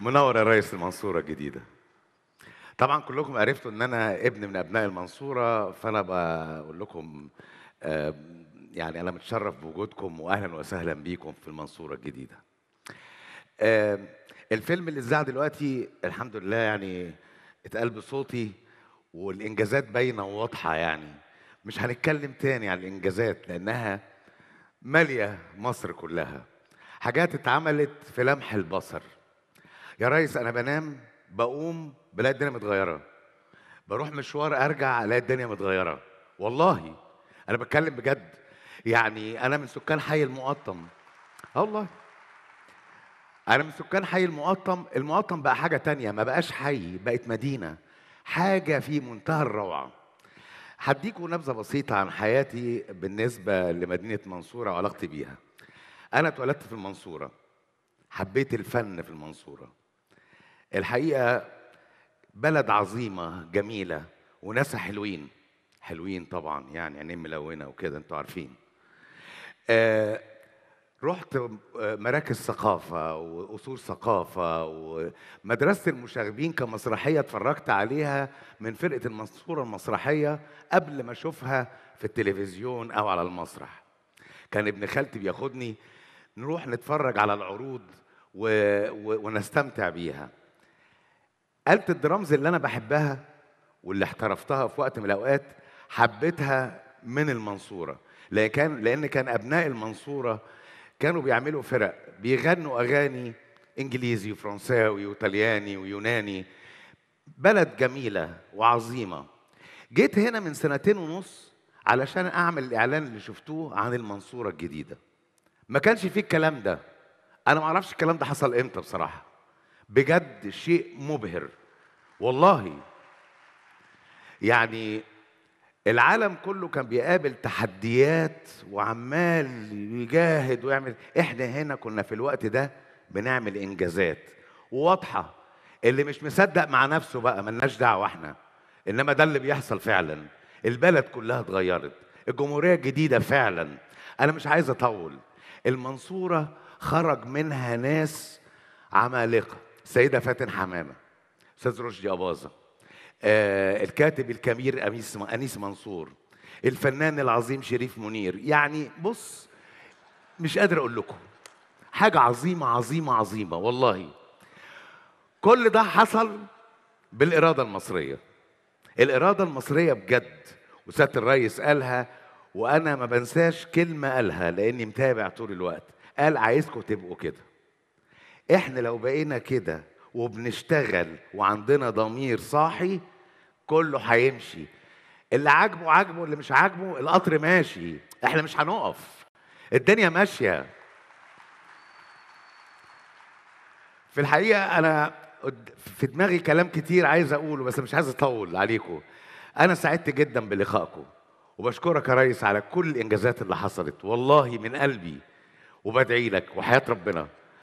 منور يا ريس المنصورة الجديدة طبعا كلكم عرفتوا ان انا ابن من ابناء المنصورة فانا بقول لكم يعني انا متشرف بوجودكم واهلا وسهلا بيكم في المنصورة الجديدة الفيلم اللي اتذاع دلوقتي الحمد لله يعني اتقال بصوتي والانجازات باينه وواضحه يعني مش هنتكلم تاني عن الانجازات لانها ماليه مصر كلها حاجات اتعملت في لمح البصر يا ريس انا بنام بقوم بلاقي الدنيا متغيره بروح مشوار ارجع الاقي الدنيا متغيره والله انا بتكلم بجد يعني انا من سكان حي المقطم اه والله انا من سكان حي المقطم المقطم بقى حاجه تانية ما بقاش حي بقت مدينه حاجه في منتهى الروعه هديكم نبذه بسيطه عن حياتي بالنسبه لمدينه منصوره وعلاقتي بيها انا اتولدت في المنصوره حبيت الفن في المنصوره الحقيقه بلد عظيمه جميله وناسها حلوين حلوين طبعا يعني عينين ملونه وكده انتوا عارفين آه، رحت مراكز ثقافة وأصول ثقافة ومدرسة المشاغبين كمسرحية اتفرجت عليها من فرقة المنصورة المسرحية قبل ما أشوفها في التلفزيون أو على المسرح كان ابن خالتي بياخدني نروح نتفرج على العروض و... و... ونستمتع بيها قالت الدرامز اللي أنا بحبها واللي احترفتها في وقت من الأوقات حبيتها من المنصورة لأن كان لأن كان أبناء المنصورة كانوا بيعملوا فرق بيغنوا أغاني إنجليزي وفرنساوي وطلياني ويوناني بلد جميلة وعظيمة جيت هنا من سنتين ونص علشان أعمل الإعلان اللي شفتوه عن المنصورة الجديدة ما كانش فيه الكلام ده أنا ما أعرفش الكلام ده حصل إمتى بصراحة بجد شيء مبهر والله يعني العالم كله كان بيقابل تحديات وعمال يجاهد ويعمل احنا هنا كنا في الوقت ده بنعمل انجازات واضحه اللي مش مصدق مع نفسه بقى ملناش دعوه احنا انما ده اللي بيحصل فعلا البلد كلها اتغيرت الجمهوريه الجديده فعلا انا مش عايز اطول المنصوره خرج منها ناس عمالقه السيده فاتن حمامه استاذ رشدي اباظه آه الكاتب الكبير انيس منصور الفنان العظيم شريف منير يعني بص مش قادر اقول لكم حاجه عظيمه عظيمه عظيمه والله كل ده حصل بالاراده المصريه الاراده المصريه بجد وسياده الرئيس قالها وانا ما بنساش كلمه قالها لاني متابع طول الوقت قال عايزكم تبقوا كده احنا لو بقينا كده وبنشتغل وعندنا ضمير صاحي كله هيمشي اللي عاجبه عاجبه اللي مش عاجبه القطر ماشي احنا مش هنقف الدنيا ماشيه في الحقيقه انا في دماغي كلام كتير عايز اقوله بس مش عايز اطول عليكم انا سعدت جدا بلقائكم وبشكرك يا ريس على كل الانجازات اللي حصلت والله من قلبي وبدعي لك وحياه ربنا